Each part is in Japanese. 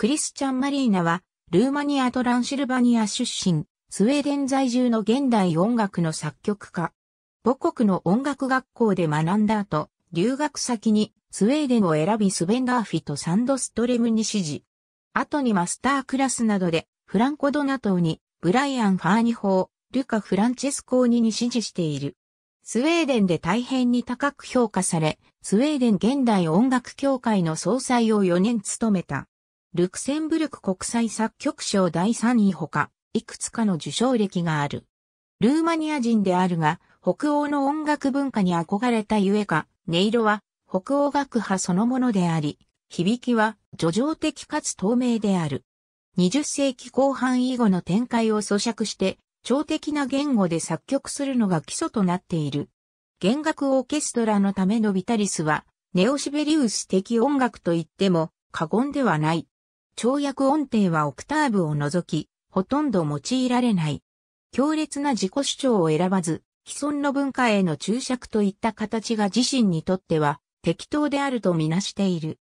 クリスチャン・マリーナは、ルーマニアとランシルバニア出身、スウェーデン在住の現代音楽の作曲家。母国の音楽学校で学んだ後、留学先にスウェーデンを選びスベンダーフィとサンドストレムに指示。後にマスタークラスなどでフランコ・ドナトーに、ブライアン・ファーニ法、ルカ・フランチェスコーニに指示している。スウェーデンで大変に高く評価され、スウェーデン現代音楽協会の総裁を4年務めた。ルクセンブルク国際作曲賞第3位ほか、いくつかの受賞歴がある。ルーマニア人であるが、北欧の音楽文化に憧れたゆえか、音色は北欧学派そのものであり、響きは叙情的かつ透明である。20世紀後半以後の展開を咀嚼して、超的な言語で作曲するのが基礎となっている。弦楽オーケストラのためのビタリスは、ネオシベリウス的音楽と言っても過言ではない。跳躍音程はオクターブを除き、ほとんど用いられない。強烈な自己主張を選ばず、既存の文化への注釈といった形が自身にとっては適当であるとみなしている。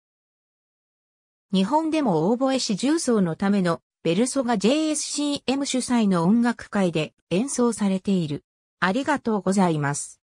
日本でも大声し重奏のためのベルソが JSCM 主催の音楽会で演奏されている。ありがとうございます。